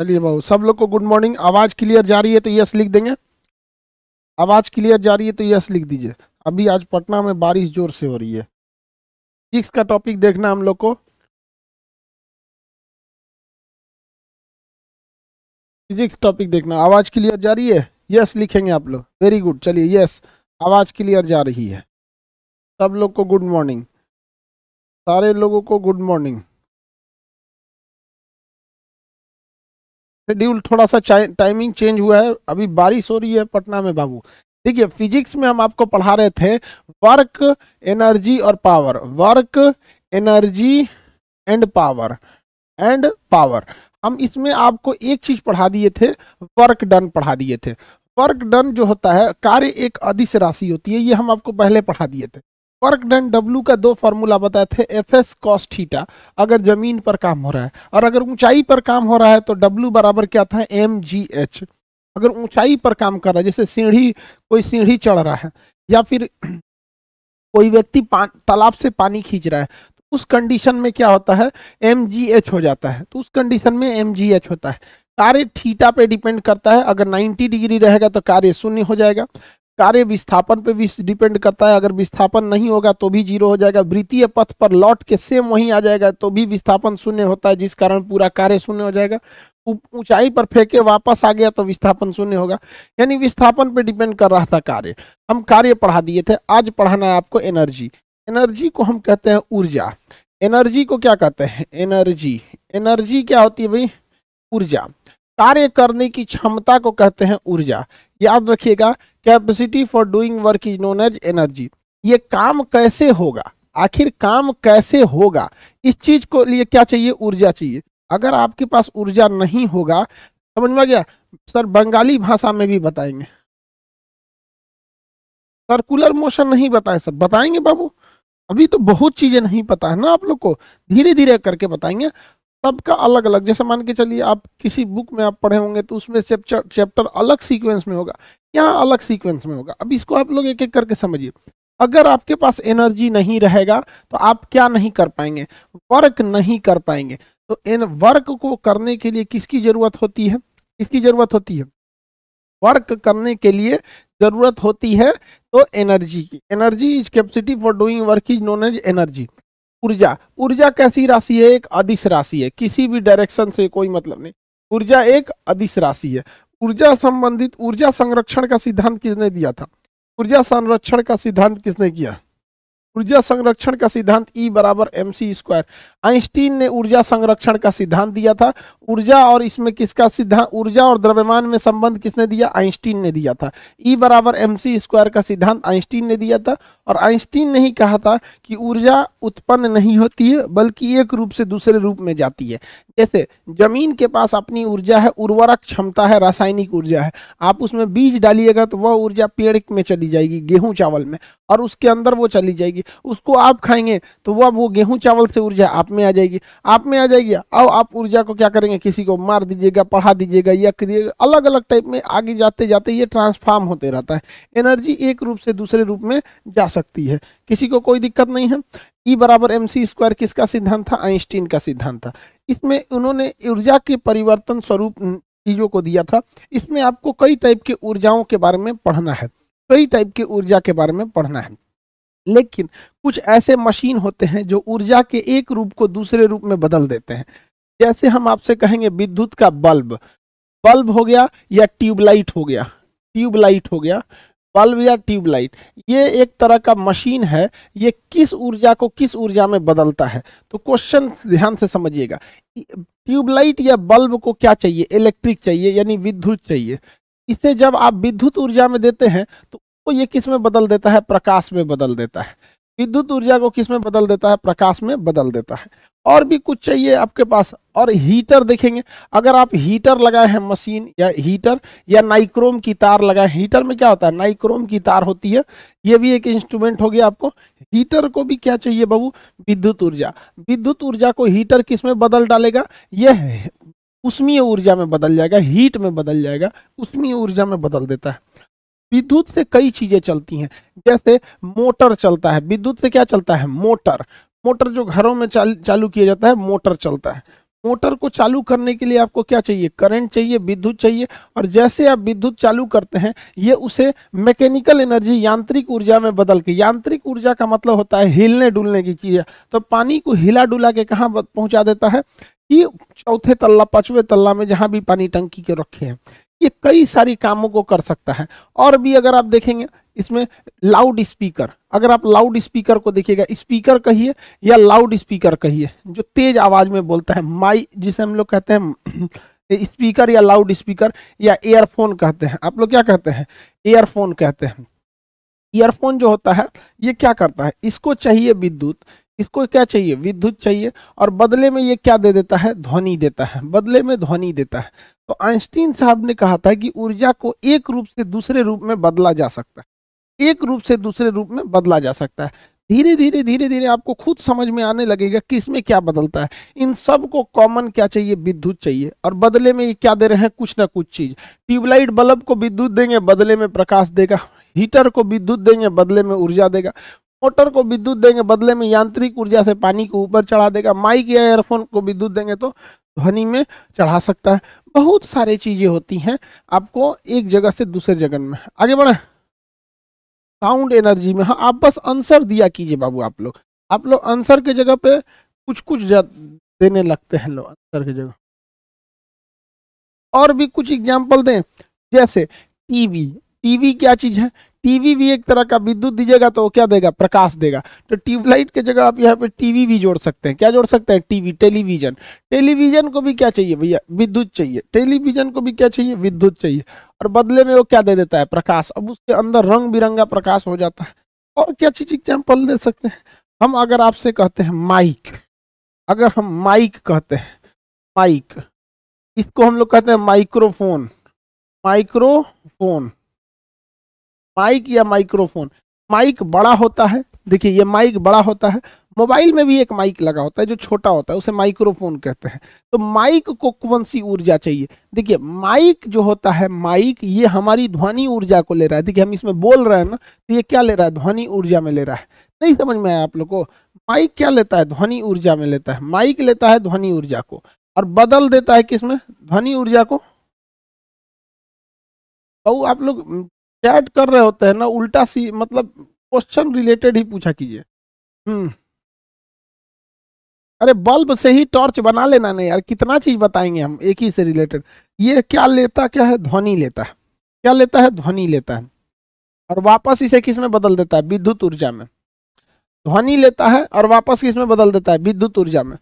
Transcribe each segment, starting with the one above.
चलिए बहू सब लोग को गुड मॉर्निंग आवाज़ क्लियर जा रही है तो यस लिख देंगे आवाज़ क्लियर जा रही है तो यस लिख दीजिए अभी आज पटना में बारिश जोर से हो रही है फिजिक्स का टॉपिक देखना हम लोग को फिजिक्स टॉपिक देखना आवाज़ क्लियर जा रही है यस लिखेंगे आप लोग वेरी गुड चलिए यस आवाज़ क्लियर जा रही है सब लोग को गुड मॉर्निंग सारे लोगों को गुड मॉर्निंग शेड्यूल थोड़ा सा टाइमिंग चेंज हुआ है अभी बारिश हो रही है पटना में बाबू देखिए फिजिक्स में हम आपको पढ़ा रहे थे वर्क एनर्जी और power work energy and power and power हम इसमें आपको एक चीज पढ़ा दिए थे वर्क डन पढ़ा दिए थे वर्क डन जो होता है कार्य एक अधिस राशि होती है ये हम आपको पहले पढ़ा दिए थे वर्क डन डब्ल्यू का दो फार्मूला बताए थे एफ एस कॉस अगर जमीन पर काम हो रहा है और अगर ऊंचाई पर काम हो रहा है तो डब्ल्यू बराबर क्या था एम जी एच अगर ऊंचाई पर काम कर रहा है जैसे सीढ़ी कोई सीढ़ी चढ़ रहा है या फिर कोई व्यक्ति तालाब से पानी खींच रहा है तो उस कंडीशन में क्या होता है एम जी एच हो जाता है तो उस कंडीशन में एम जी एच होता है कार्य थीटा पे डिपेंड करता है अगर 90 डिग्री रहेगा तो कार्य शून्य हो जाएगा कार्य विस्थापन पे भी डिपेंड करता है अगर विस्थापन नहीं होगा तो भी जीरो हो जाएगा वृत्तीय पथ पर लौट के सेम वहीं आ जाएगा तो भी विस्थापन शून्य होता है जिस कारण पूरा कार्य शून्य हो जाएगा ऊंचाई पर फेंके वापस आ गया तो विस्थापन शून्य होगा यानी विस्थापन पे डिपेंड कर रहा था कार्य हम कार्य पढ़ा दिए थे आज पढ़ाना है आपको एनर्जी एनर्जी को हम कहते हैं ऊर्जा एनर्जी को क्या कहते हैं एनर्जी एनर्जी क्या होती है भाई ऊर्जा कार्य करने की क्षमता को कहते हैं ऊर्जा याद रखिएगा capacity for doing work is known as energy ये काम कैसे होगा आखिर काम कैसे होगा इस चीज को लिए क्या चाहिए ऊर्जा चाहिए अगर आपके पास ऊर्जा नहीं होगा समझ में आ गया सर बंगाली भाषा में भी बताएंगे सर्कुलर मोशन नहीं बताए सर बताएंगे बाबू अभी तो बहुत चीजें नहीं पता है ना आप लोग को धीरे धीरे करके बताएंगे सबका अलग अलग जैसे मान के चलिए आप किसी बुक में आप पढ़े होंगे तो उसमें चैप्टर चैप्टर अलग सीक्वेंस में होगा यहाँ अलग सीक्वेंस में होगा अब इसको आप लोग एक एक करके समझिए अगर आपके पास एनर्जी नहीं रहेगा तो आप क्या नहीं कर पाएंगे वर्क नहीं कर पाएंगे तो इन वर्क को करने के लिए किसकी ज़रूरत होती है किसकी ज़रूरत होती है वर्क करने के लिए ज़रूरत होती है तो एनर्जी की energy is capacity for doing work is known as energy ऊर्जा ऊर्जा कैसी राशि है एक अदिश राशि है किसी भी डायरेक्शन से कोई मतलब नहीं ऊर्जा एक अदिश राशि है ऊर्जा संबंधित ऊर्जा संरक्षण का सिद्धांत किसने दिया था ऊर्जा संरक्षण का सिद्धांत किसने किया ऊर्जा संरक्षण का सिद्धांत E बराबर एम सी स्क्वायर आइंस्टीन ने ऊर्जा संरक्षण का सिद्धांत दिया था ऊर्जा और इसमें किसका सिद्धांत ऊर्जा और द्रव्यमान में संबंध किसने दिया आइंस्टीन ने दिया था E बराबर एम सी स्क्वायर का सिद्धांत आइंस्टीन ने दिया था और आइंस्टीन ने ही कहा था कि ऊर्जा उत्पन्न नहीं होती है बल्कि एक रूप से दूसरे रूप में जाती है जैसे जमीन के पास अपनी ऊर्जा है उर्वरक क्षमता है रासायनिक ऊर्जा है आप उसमें बीज डालिएगा तो वह ऊर्जा पेड़ में चली जाएगी गेहूं चावल में और उसके अंदर वो चली जाएगी उसको आप खाएंगे तो वह वो गेहूं चावल से ऊर्जा आप में आ जाएगी आप में आ जाएगी अब आप ऊर्जा को क्या करेंगे किसी को मार दीजिएगा पढ़ा दीजिएगा या करिएगा अलग अलग टाइप में आगे जाते जाते ये ट्रांसफार्म होते रहता है एनर्जी एक रूप से दूसरे रूप में जा सकती है किसी को कोई दिक्कत नहीं है ई e बराबर एम सी स्क्वायर किसका सिद्धांत था आइंस्टीन का सिद्धांत था इसमें उन्होंने ऊर्जा के परिवर्तन स्वरूप चीज़ों को दिया था इसमें आपको कई टाइप के ऊर्जाओं के बारे में पढ़ना है कई टाइप के ऊर्जा के बारे में पढ़ना है लेकिन कुछ ऐसे मशीन होते हैं जो ऊर्जा के एक रूप को दूसरे रूप में बदल देते हैं जैसे हम आपसे कहेंगे विद्युत का बल्ब बल्ब हो गया या ट्यूबलाइट हो गया ट्यूबलाइट हो गया बल्ब या ट्यूबलाइट ये एक तरह का मशीन है ये किस ऊर्जा को किस ऊर्जा में बदलता है तो क्वेश्चन ध्यान से समझिएगा ट्यूबलाइट या बल्ब को क्या चाहिए इलेक्ट्रिक चाहिए यानी विद्युत चाहिए इसे जब आप विद्युत ऊर्जा में देते हैं तो वो ये किस में बदल देता है प्रकाश में बदल देता है विद्युत ऊर्जा को किस में बदल देता है प्रकाश में बदल देता है और भी कुछ चाहिए आपके पास और हीटर देखेंगे अगर आप हीटर लगाए हैं मशीन या हीटर या नाइक्रोम की तार लगाए हीटर में क्या होता है नाइक्रोम की तार होती है ये भी एक इंस्ट्रूमेंट हो गया आपको हीटर को भी क्या चाहिए बाबू विद्युत ऊर्जा विद्युत ऊर्जा को हीटर किस में बदल डालेगा यह उष्मीय ऊर्जा में बदल जाएगा हीट में बदल जाएगा उष्मीय ऊर्जा में बदल देता है विद्युत से कई चीजें चलती हैं जैसे मोटर चलता है विद्युत से क्या चलता है मोटर मोटर जो घरों में चाल, चालू किया जाता है मोटर चलता है मोटर को चालू करने के लिए आपको क्या चाहिए करंट चाहिए विद्युत चाहिए और जैसे आप विद्युत चालू करते हैं ये उसे मैकेनिकल एनर्जी यांत्रिक ऊर्जा में बदल के यांत्रिक ऊर्जा का मतलब होता है हिलने डुलने की चीज़ तो पानी को हिला डुला के कहाँ पहुंचा देता है कि चौथे तल्ला पांचवे तल्ला में जहां भी पानी टंकी के रखे हैं ये कई सारी कामों को कर सकता है और भी अगर आप देखेंगे इसमें लाउड स्पीकर अगर आप लाउड स्पीकर को देखिएगा स्पीकर कहिए या लाउड स्पीकर कहिए जो तेज आवाज में बोलता है माई जिसे हम लोग कहते हैं स्पीकर या लाउड स्पीकर या एयरफोन कहते हैं आप लोग क्या कहते हैं एयरफोन कहते हैं ईयरफोन जो होता है ये क्या करता है इसको चाहिए विद्युत इसको क्या चाहिए विद्युत चाहिए और बदले में ये क्या दे देता है ध्वनि देता है बदले में ध्वनि देता है तो आइंस्टीन साहब ने कहा था कि ऊर्जा को एक रूप से दूसरे रूप में बदला जा सकता है एक रूप से दूसरे रूप में बदला जा सकता है धीरे धीरे धीरे धीरे आपको खुद समझ में आने लगेगा कि इसमें क्या बदलता है इन सब को कॉमन क्या चाहिए विद्युत चाहिए और बदले में ये क्या दे रहे हैं कुछ ना कुछ चीज ट्यूबलाइट बल्ब को विद्युत देंगे बदले में प्रकाश देगा हीटर को विद्युत देंगे बदले में ऊर्जा देगा मोटर को विद्युत देंगे बदले में यांत्रिक ऊर्जा से पानी को ऊपर चढ़ा देगा माइक या एयरफोन को विद्युत देंगे तो ध्वनि में चढ़ा सकता है बहुत सारे चीज़ें होती हैं आपको एक जगह से दूसरे जगह में आगे बढ़े साउंड एनर्जी में हाँ आप बस आंसर दिया कीजिए बाबू आप लोग आप लोग आंसर के जगह पे कुछ कुछ देने लगते हैं लोग आंसर की जगह और भी कुछ एग्जाम्पल दें जैसे टीवी टीवी क्या चीज़ है टीवी भी एक तरह का विद्युत दीजिएगा तो क्या देगा प्रकाश देगा तो ट्यूबलाइट के जगह आप यहाँ पे टीवी भी जोड़ सकते हैं क्या जोड़ सकते हैं टीवी टेलीविजन टेलीविजन को भी क्या चाहिए भैया विद्युत चाहिए टेलीविजन को भी क्या चाहिए विद्युत चाहिए और बदले में वो क्या दे देता है प्रकाश अब उसके अंदर रंग बिरंगा प्रकाश हो जाता है और क्या चीज एग्जाम्पल दे सकते हैं हम अगर आपसे कहते हैं माइक अगर हम माइक कहते हैं माइक इसको हम लोग कहते हैं माइक्रोफोन माइक्रोफोन माइक या माइक्रोफोन माइक बड़ा होता है देखिए ये माइक बड़ा होता है मोबाइल में भी एक माइक लगा होता है जो छोटा होता है उसे माइक्रोफोन कहते हैं तो माइक को कौन सी ऊर्जा चाहिए देखिए माइक जो होता है माइक ये हमारी ध्वनि ऊर्जा को ले रहा है देखिए हम इसमें बोल रहे हैं ना तो ये क्या ले रहा है ध्वनि ऊर्जा में ले रहा है नहीं समझ में आया आप लोग को माइक क्या लेता है ध्वनि ऊर्जा में लेता है माइक लेता है ध्वनि ऊर्जा को और बदल देता है किसमें ध्वनि ऊर्जा को तो आप लोग चैट कर रहे होते हैं ना उल्टा सी मतलब क्वेश्चन रिलेटेड ही पूछा कीजिए हम्म। अरे बल्ब से ही टॉर्च बना लेना नहीं यार कितना चीज बताएंगे हम एक ही से रिलेटेड ये क्या लेता क्या है ध्वनि लेता है क्या लेता है ध्वनि लेता है और वापस इसे किस में बदल देता है विद्युत ऊर्जा में ध्वनि लेता है और वापस किस में बदल देता है विद्युत ऊर्जा में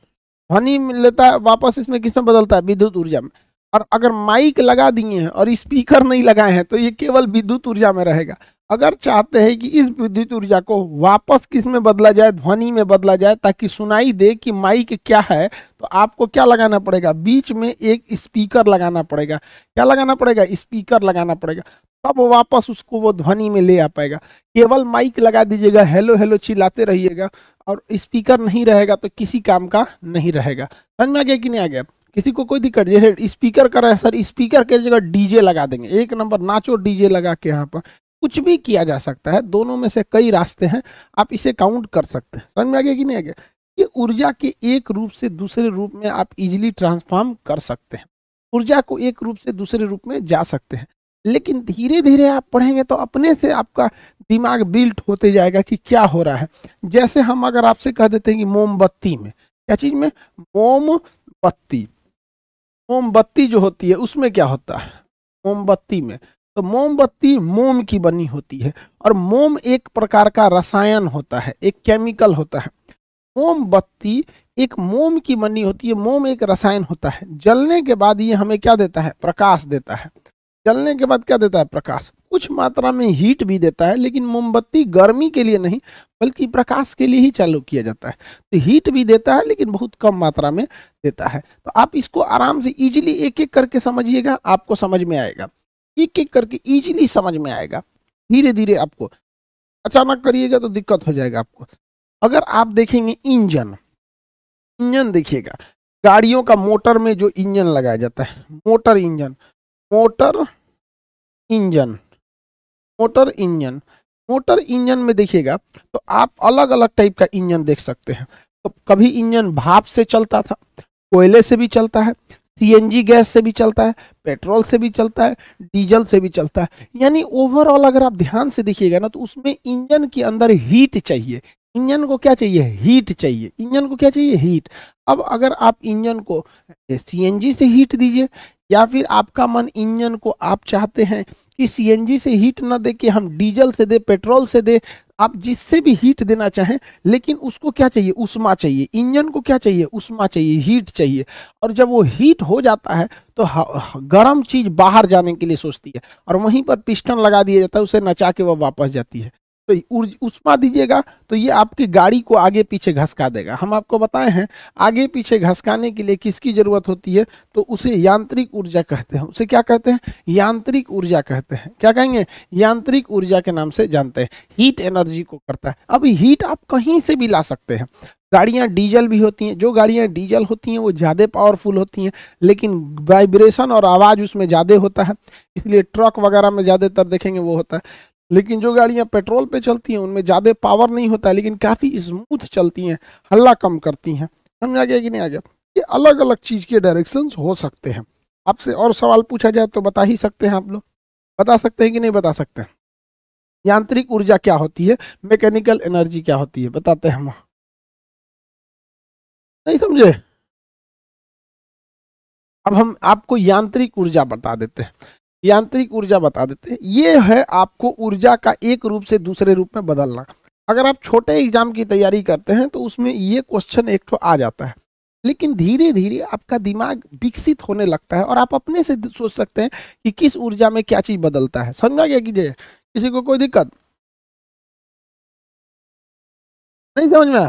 ध्वनि लेता है वापस इसमें किस में बदलता है विद्युत ऊर्जा में और अगर माइक लगा दिए हैं और स्पीकर नहीं लगाए हैं तो ये केवल विद्युत ऊर्जा में रहेगा अगर चाहते हैं कि इस विद्युत ऊर्जा को वापस किस में बदला जाए ध्वनि में बदला जाए ताकि सुनाई दे कि माइक क्या है तो आपको क्या लगाना पड़ेगा बीच में एक स्पीकर लगाना पड़ेगा क्या लगाना पड़ेगा स्पीकर लगाना पड़ेगा तब वापस उसको वो ध्वनि में ले आ पाएगा केवल माइक लगा दीजिएगा हेलो हेलो चिल्लाते रहिएगा और स्पीकर नहीं रहेगा तो किसी काम का नहीं रहेगा समझ में आ गया कि नहीं आ गया किसी को कोई दिक्कत जैसे स्पीकर कर रहे सर स्पीकर के जगह डीजे लगा देंगे एक नंबर नाचो डीजे लगा के यहाँ पर कुछ भी किया जा सकता है दोनों में से कई रास्ते हैं आप इसे काउंट कर सकते हैं समझ में आ गया कि नहीं आ गया ये ऊर्जा के एक रूप से दूसरे रूप में आप इजीली ट्रांसफॉर्म कर सकते हैं ऊर्जा को एक रूप से दूसरे रूप में जा सकते हैं लेकिन धीरे धीरे आप पढ़ेंगे तो अपने से आपका दिमाग बिल्ट होते जाएगा कि क्या हो रहा है जैसे हम अगर आपसे कह देते हैं कि मोमबत्ती में क्या चीज़ में मोमबत्ती मोमबत्ती जो होती है उसमें क्या होता है मोमबत्ती में तो मोमबत्ती मोम की बनी होती है और मोम एक प्रकार का रसायन होता है एक केमिकल होता है मोमबत्ती एक मोम की बनी होती है मोम एक रसायन होता है जलने के बाद ये हमें क्या देता है प्रकाश देता है जलने के बाद क्या देता है प्रकाश कुछ मात्रा में हीट भी देता है लेकिन मोमबत्ती गर्मी के लिए नहीं बल्कि प्रकाश के लिए ही चालू किया जाता है तो हीट भी देता है लेकिन बहुत कम मात्रा में देता है तो आप इसको आराम से इजीली एक एक करके समझिएगा आपको समझ में आएगा एक एक करके इजीली समझ में आएगा धीरे धीरे आपको अचानक करिएगा तो दिक्कत हो जाएगा आपको अगर आप देखेंगे इंजन इंजन देखिएगा गाड़ियों का मोटर में जो इंजन लगाया जाता है motor engine motor engine motor engine motor engine में देखिएगा तो आप अलग अलग टाइप का इंजन देख सकते हैं तो कभी इंजन भाप से चलता था कोयले से भी चलता है सीएनजी गैस से भी चलता है पेट्रोल से भी चलता है डीजल से भी चलता है यानी ओवरऑल अगर आप ध्यान से देखिएगा ना तो उसमें इंजन के अंदर हीट चाहिए इंजन को क्या चाहिए हीट चाहिए इंजन को क्या चाहिए हीट अब अगर आप इंजन को सीएनजी से हीट दीजिए या फिर आपका मन इंजन को आप चाहते हैं कि सीएनजी से हीट ना दे कि हम डीजल से दे पेट्रोल से दे आप जिससे भी हीट देना चाहें लेकिन उसको क्या चाहिए उष्मा चाहिए इंजन को क्या चाहिए उष्मा चाहिए हीट चाहिए और जब वो हीट हो जाता है तो गर्म चीज़ बाहर जाने के लिए सोचती है और वहीं पर पिस्टन लगा दिया जाता है उसे नचा के वह वापस जाती है तो उष्मा दीजिएगा तो ये आपकी गाड़ी को आगे पीछे घसका देगा हम आपको बताए हैं आगे पीछे घसकाने के लिए किसकी ज़रूरत होती है तो उसे यांत्रिक ऊर्जा कहते हैं उसे क्या कहते हैं यांत्रिक ऊर्जा कहते हैं क्या कहेंगे यांत्रिक ऊर्जा के नाम से जानते हैं हीट एनर्जी को करता है अब हीट आप कहीं से भी ला सकते हैं गाड़ियाँ डीजल भी होती हैं जो गाड़ियाँ डीजल होती हैं वो ज़्यादा पावरफुल होती हैं लेकिन वाइब्रेशन और आवाज़ उसमें ज़्यादा होता है इसलिए ट्रक वगैरह में ज़्यादातर देखेंगे वो होता है लेकिन जो गाड़ियाँ पेट्रोल पे चलती हैं उनमें ज़्यादा पावर नहीं होता है लेकिन काफ़ी स्मूथ चलती हैं हल्ला कम करती हैं समझ आ गया कि नहीं आ गया ये अलग अलग चीज़ के डायरेक्शन हो सकते हैं आपसे और सवाल पूछा जाए तो बता ही सकते हैं आप लोग बता सकते हैं कि नहीं बता सकते यांत्रिक ऊर्जा क्या होती है मैकेनिकल एनर्जी क्या होती है बताते हैं हम नहीं समझे अब हम आपको यांत्रिक ऊर्जा बता देते हैं यांत्रिक ऊर्जा बता देते हैं ये है आपको ऊर्जा का एक रूप से दूसरे रूप में बदलना अगर आप छोटे एग्जाम की तैयारी करते हैं तो उसमें ये क्वेश्चन एक तो आ जाता है लेकिन धीरे धीरे आपका दिमाग विकसित होने लगता है और आप अपने से सोच सकते हैं कि किस ऊर्जा में क्या चीज बदलता है समझा क्या कीजिए किसी को कोई दिक्कत नहीं समझ में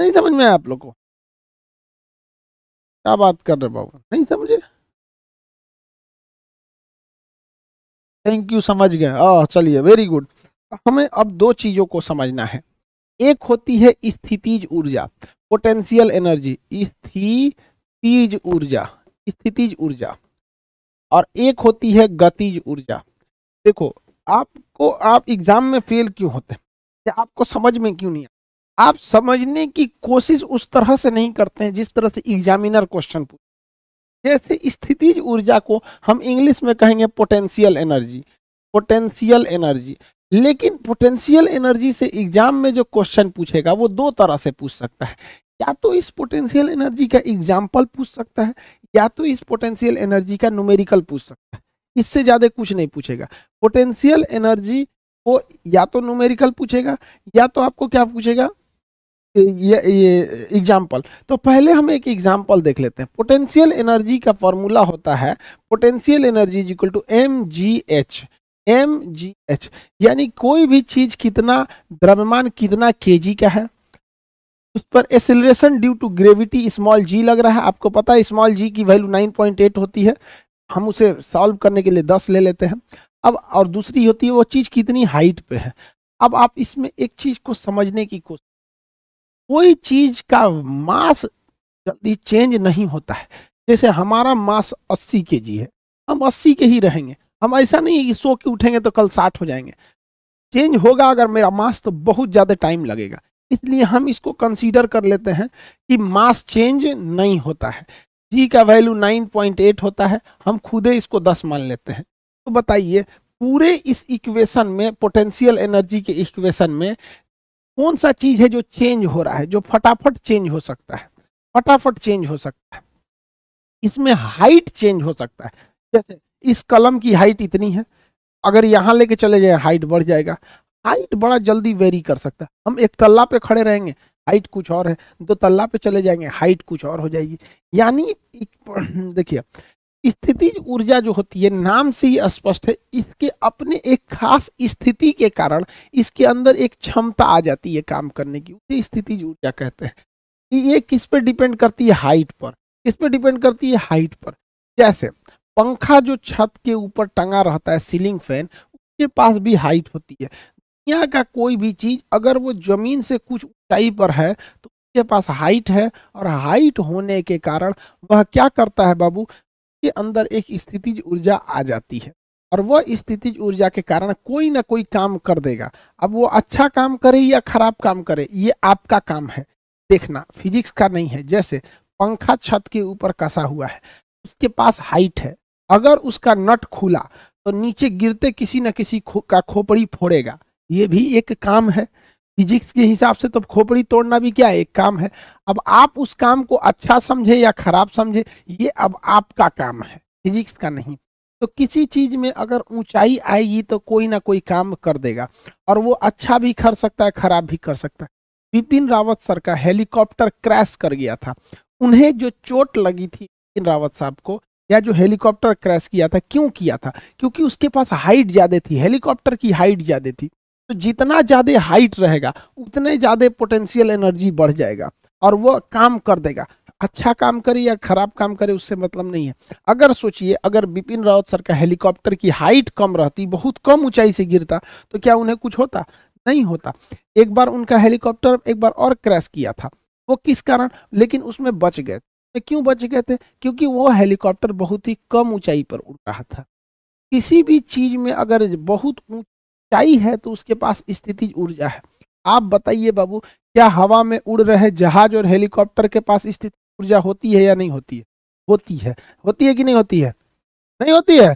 नहीं समझ में आप लोग को क्या बात कर रहे बाबू नहीं समझे थैंक यू समझ गए चलिए वेरी गुड हमें अब दो चीजों को समझना है एक होती है स्थितिज ऊर्जा पोटेंशियल एनर्जी स्थितिज ऊर्जा स्थितिज ऊर्जा और एक होती है गतिज ऊर्जा देखो आपको आप एग्जाम में फेल क्यों होते हैं या आपको समझ में क्यों नहीं आप समझने की कोशिश उस तरह से नहीं करते हैं जिस तरह से एग्जामिनर क्वेश्चन पूछ जैसे स्थितिज ऊर्जा को हम इंग्लिश में कहेंगे पोटेंशियल एनर्जी पोटेंशियल एनर्जी लेकिन पोटेंशियल एनर्जी से एग्जाम में जो क्वेश्चन पूछेगा वो दो तरह से पूछ सकता है या तो इस पोटेंशियल एनर्जी का एग्जाम्पल पूछ सकता है या तो इस पोटेंशियल एनर्जी का न्यूमेरिकल पूछ सकता है इससे ज़्यादा कुछ नहीं पूछेगा पोटेंशियल एनर्जी को या तो न्यूमेरिकल पूछेगा या तो आपको क्या पूछेगा ये ये एग्जाम्पल तो पहले हम एक एग्जाम्पल देख लेते हैं पोटेंशियल एनर्जी का फॉर्मूला होता है potential energy is equal to M G H M G H यानी कोई भी चीज़ कितना द्रव्यमान कितना के जी का है उस पर acceleration due to gravity small G लग रहा है आपको पता है स्मॉल जी की वैल्यू 9.8 होती है हम उसे सॉल्व करने के लिए 10 ले लेते हैं अब और दूसरी होती है वो चीज़ कितनी हाइट पे है अब आप इसमें एक चीज़ को समझने की कोशिश कोई चीज का मास जल्दी चेंज नहीं होता है जैसे हमारा मास 80 के जी है हम 80 के ही रहेंगे हम ऐसा नहीं है कि सो के उठेंगे तो कल साठ हो जाएंगे चेंज होगा अगर मेरा मास तो बहुत ज़्यादा टाइम लगेगा इसलिए हम इसको कंसीडर कर लेते हैं कि मास चेंज नहीं होता है जी का वैल्यू 9.8 होता है हम खुदे इसको 10 मान लेते हैं तो बताइए पूरे इस इक्वेशन में पोटेंशियल एनर्जी के इक्वेशन में कौन सा चीज है जो चेंज हो रहा है जो फटाफट चेंज हो सकता है फटाफट चेंज हो सकता है इसमें हाइट चेंज हो सकता है जैसे इस कलम की हाइट इतनी है अगर यहाँ लेके चले जाए हाइट बढ़ जाएगा हाइट बड़ा जल्दी वेरी कर सकता है हम एक तल्ला पे खड़े रहेंगे हाइट कुछ और है दो तल्ला पे चले जाएंगे हाइट कुछ और हो जाएगी यानी देखिए स्थिति ऊर्जा जो होती है नाम से ही स्पष्ट है इसके अपने एक खास स्थिति के कारण इसके अंदर एक क्षमता आ जाती है काम करने की उसे स्थिति ऊर्जा कहते हैं ये किस पे डिपेंड करती है हाइट पर किस पे डिपेंड करती है हाइट पर जैसे पंखा जो छत के ऊपर टंगा रहता है सीलिंग फैन उसके पास भी हाइट होती है दुनिया का कोई भी चीज अगर वो जमीन से कुछ ऊंचाई पर है तो उसके पास हाइट है और हाइट होने के कारण वह क्या करता है बाबू के अंदर एक स्थितिज ऊर्जा आ जाती है और वह स्थितिज ऊर्जा के कारण कोई ना कोई काम कर देगा अब वो अच्छा काम करे या खराब काम करे ये आपका काम है देखना फिजिक्स का नहीं है जैसे पंखा छत के ऊपर कसा हुआ है उसके पास हाइट है अगर उसका नट खुला तो नीचे गिरते किसी न किसी का खोपड़ी फोड़ेगा ये भी एक काम है फिजिक्स के हिसाब से तो खोपड़ी तोड़ना भी क्या एक काम है अब आप उस काम को अच्छा समझे या खराब समझे ये अब आपका काम है फिजिक्स का नहीं तो किसी चीज में अगर ऊंचाई आएगी तो कोई ना कोई काम कर देगा और वो अच्छा भी कर सकता है खराब भी कर सकता है विपिन रावत सर का हेलीकॉप्टर क्रैश कर गया था उन्हें जो चोट लगी थी विपिन रावत साहब को या जो हेलीकॉप्टर क्रैश किया था क्यों किया था क्योंकि उसके पास हाइट ज्यादा थी हेलीकॉप्टर की हाइट ज्यादा थी तो जितना ज़्यादा हाइट रहेगा उतने ज़्यादा पोटेंशियल एनर्जी बढ़ जाएगा और वह काम कर देगा अच्छा काम करे या खराब काम करे उससे मतलब नहीं है अगर सोचिए अगर बिपिन रावत सर का हेलीकॉप्टर की हाइट कम रहती बहुत कम ऊंचाई से गिरता तो क्या उन्हें कुछ होता नहीं होता एक बार उनका हेलीकॉप्टर एक बार और क्रैश किया था वो किस कारण लेकिन उसमें बच गए तो क्यों बच गए थे क्योंकि वो हेलीकॉप्टर बहुत ही कम ऊंचाई पर उड़ रहा था किसी भी चीज में अगर बहुत ऊंचाई है तो उसके पास स्थिति ऊर्जा है आप बताइए बाबू क्या हवा में उड़ रहे जहाज और हेलीकॉप्टर के पास स्थिति ऊर्जा होती है या नहीं होती है होती है होती है कि नहीं होती है नहीं होती है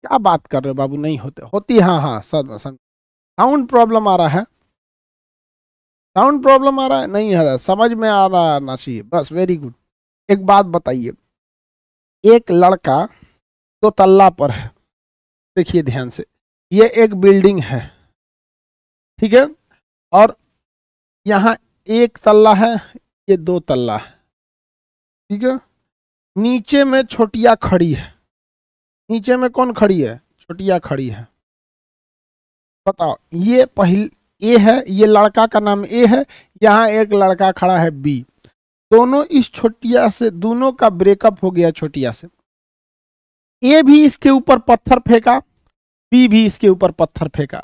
क्या बात कर रहे हो बाबू नहीं होते होती हाँ हाँ सर साउंड प्रॉब्लम आ रहा है साउंड प्रॉब्लम आ रहा है नहीं आ रहा समझ में आ रहा ना चाहिए बस वेरी गुड एक बात बताइए एक लड़का दो तो तल्ला पर है देखिए ध्यान से ये एक बिल्डिंग है ठीक है और यहाँ एक तल्ला है ये दो तल्ला है ठीक है नीचे में छोटिया खड़ी है नीचे में कौन खड़ी है छोटिया खड़ी है बताओ ये पहल ए है ये लड़का का नाम ए है यहाँ एक लड़का खड़ा है बी दोनों इस छोटिया से दोनों का ब्रेकअप हो गया छोटिया से ए भी इसके ऊपर पत्थर फेंका पी भी इसके ऊपर पत्थर फेंका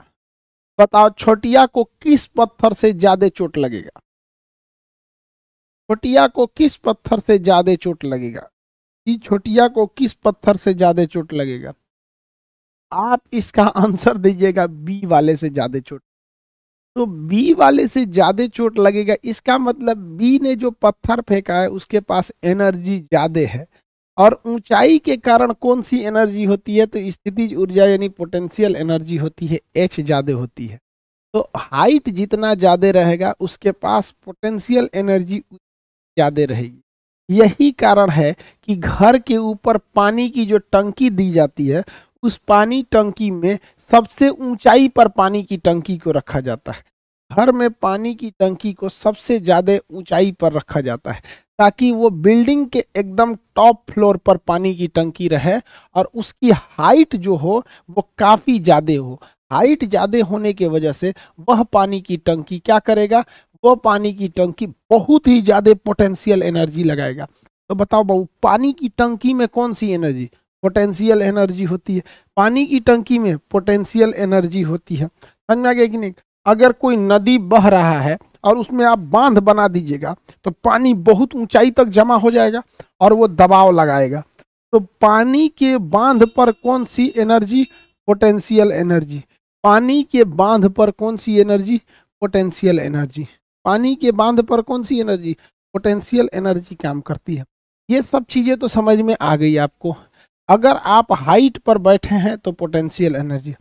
बताओ छोटिया को किस पत्थर से ज्यादा चोट लगेगा छोटिया को किस पत्थर से ज्यादा चोट लगेगा कि छोटिया को किस पत्थर से ज्यादा चोट लगेगा आप इसका आंसर दीजिएगा बी वाले से ज्यादा चोट तो बी वाले से ज्यादा चोट लगेगा इसका मतलब बी ने जो पत्थर फेंका है उसके पास एनर्जी ज्यादा है और ऊंचाई के कारण कौन सी एनर्जी होती है तो स्थिति ऊर्जा यानी पोटेंशियल एनर्जी होती है एच ज़्यादा होती है तो हाइट जितना ज़्यादा रहेगा उसके पास पोटेंशियल एनर्जी ज़्यादा रहेगी यही कारण है कि घर के ऊपर पानी की जो टंकी दी जाती है उस पानी टंकी में सबसे ऊंचाई पर पानी की टंकी को रखा जाता है घर में पानी की टंकी को सबसे ज़्यादा ऊंचाई पर रखा जाता है ताकि वो बिल्डिंग के एकदम टॉप फ्लोर पर पानी की टंकी रहे और उसकी हाइट जो हो वो काफ़ी ज़्यादा हो हाइट ज़्यादा होने के वजह से वह पानी की टंकी क्या करेगा वो पानी की टंकी बहुत ही ज़्यादा पोटेंशियल एनर्जी लगाएगा तो बताओ बाबू पानी की टंकी में कौन सी एनर्जी पोटेंशियल एनर्जी होती है पानी की टंकी में पोटेंशियल एनर्जी होती है समझ में आ गया कि नहीं अगर कोई नदी बह रहा है और उसमें आप बांध बना दीजिएगा तो पानी बहुत ऊंचाई तक जमा हो जाएगा और वो दबाव लगाएगा तो पानी के बांध पर कौन सी एनर्जी पोटेंशियल एनर्जी पानी के बांध पर कौन सी एनर्जी पोटेंशियल एनर्जी पानी के बांध पर कौन सी एनर्जी पोटेंशियल एनर्जी काम करती है ये सब चीज़ें तो समझ में आ गई आपको अगर आप हाइट पर बैठे हैं तो पोटेंशियल एनर्जी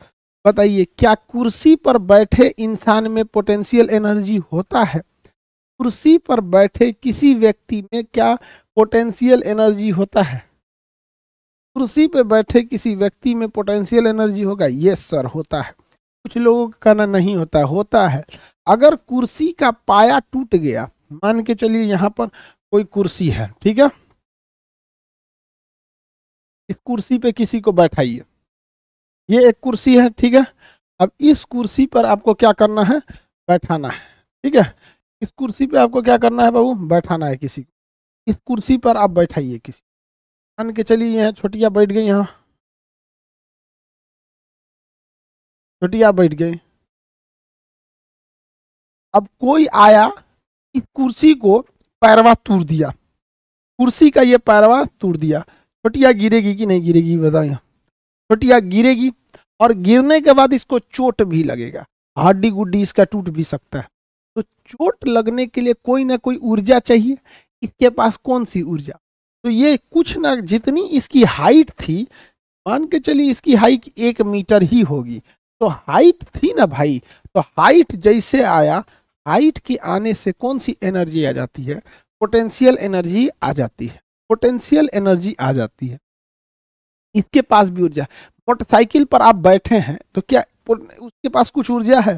बताइए क्या कुर्सी पर बैठे इंसान में पोटेंशियल एनर्जी होता है कुर्सी पर बैठे किसी व्यक्ति में क्या पोटेंशियल एनर्जी होता है कुर्सी पर बैठे किसी व्यक्ति में पोटेंशियल एनर्जी होगा यस सर होता है कुछ लोगों का कहना नहीं होता होता है अगर कुर्सी का पाया टूट गया मान के चलिए यहाँ पर कोई कुर्सी है ठीक है इस कुर्सी पे किसी को बैठाइए ये एक कुर्सी है ठीक है अब इस कुर्सी पर आपको क्या करना है बैठाना है ठीक है इस कुर्सी पर आपको क्या करना है बाबू बैठाना है किसी को इस कुर्सी पर आप बैठाइए किसी मान के चलिए यहाँ छोटिया बैठ गई यहाँ छोटिया बैठ गई अब कोई आया इस कुर्सी को पैरवा तोड़ दिया कुर्सी का ये पैरवा तोड़ दिया छोटिया गिरेगी कि नहीं गिरेगी बताइए छोटिया गिरेगी और गिरने के बाद इसको चोट भी लगेगा हड्डी गुड्डी इसका टूट भी सकता है तो चोट लगने के लिए कोई ना कोई ऊर्जा चाहिए इसके पास कौन सी ऊर्जा तो ये कुछ ना जितनी इसकी हाइट थी मान के चलिए इसकी हाइट एक मीटर ही होगी तो हाइट थी ना भाई तो हाइट जैसे आया हाइट के आने से कौन सी एनर्जी आ जाती है पोटेंशियल एनर्जी आ जाती है पोटेंशियल एनर्जी आ जाती है इसके पास भी ऊर्जा मोटरसाइकिल पर आप बैठे हैं तो क्या उसके पास कुछ ऊर्जा है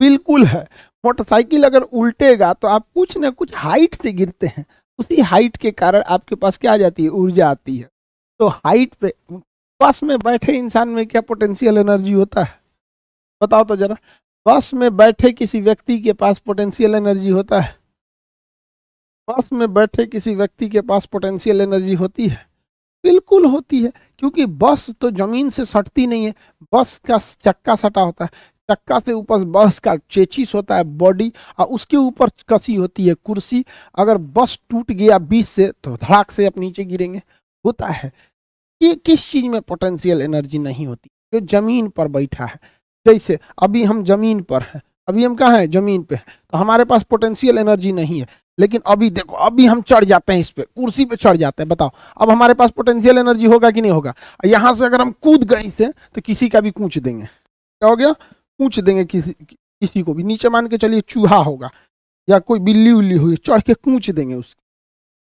बिल्कुल है मोटरसाइकिल अगर उल्टेगा तो आप कुछ ना कुछ हाइट से गिरते हैं उसी हाइट के कारण आपके पास क्या आ जाती है ऊर्जा आती है तो हाइट पे बस में बैठे इंसान में क्या पोटेंशियल एनर्जी होता है बताओ तो जरा बस में बैठे किसी व्यक्ति के पास पोटेंशियल एनर्जी होता है बस में बैठे किसी व्यक्ति के पास पोटेंशियल एनर्जी होती है बिल्कुल होती है क्योंकि बस तो ज़मीन से सटती नहीं है बस का चक्का सटा होता है चक्का से ऊपर बस का चेचिस होता है बॉडी और उसके ऊपर कसी होती है कुर्सी अगर बस टूट गया बीच से तो धड़ाक से आप नीचे गिरेंगे होता है ये किस चीज़ में पोटेंशियल एनर्जी नहीं होती जो ज़मीन पर बैठा है जैसे अभी हम ज़मीन पर हैं अभी हम कहाँ हैं ज़मीन पे हैं तो हमारे पास पोटेंशियल एनर्जी नहीं है लेकिन अभी देखो अभी हम चढ़ जाते हैं इस पे कुर्सी पे चढ़ जाते हैं बताओ अब हमारे पास पोटेंशियल एनर्जी होगा कि नहीं होगा यहाँ से अगर हम कूद गए इसे तो किसी का भी कूच देंगे क्या हो गया कूच देंगे किसी किसी को भी नीचे मान के चलिए चूहा होगा या कोई बिल्ली उल्ली हुई चढ़ के कूच देंगे उसको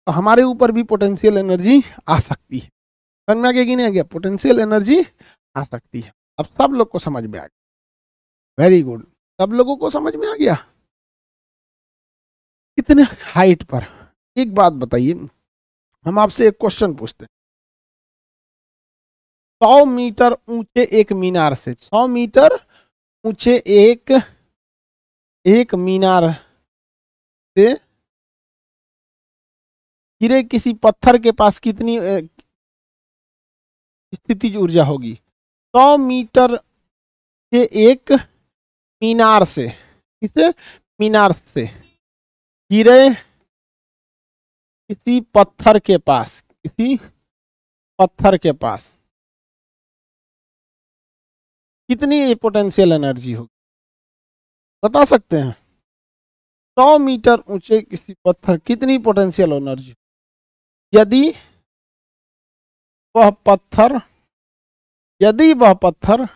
तो हमारे ऊपर भी पोटेंशियल एनर्जी आ सकती है समझ में आ गया कि नहीं आ गया पोटेंशियल एनर्जी आ सकती है अब सब लोग को समझ में आ गया वेरी गुड सब लोगों को समझ में आ गया कितने हाइट पर एक बात बताइए हम आपसे एक क्वेश्चन पूछते हैं सौ मीटर ऊंचे एक मीनार से सौ मीटर ऊंचे एक एक मीनार से गिरे किसी पत्थर के पास कितनी स्थिति ऊर्जा होगी सौ मीटर के एक मीनार से किसे मीनार से गिरे किसी पत्थर के पास किसी पत्थर के पास कितनी पोटेंशियल एनर्जी होगी बता सकते हैं सौ मीटर ऊंचे किसी पत्थर कितनी पोटेंशियल एनर्जी यदि वह पत्थर यदि वह पत्थर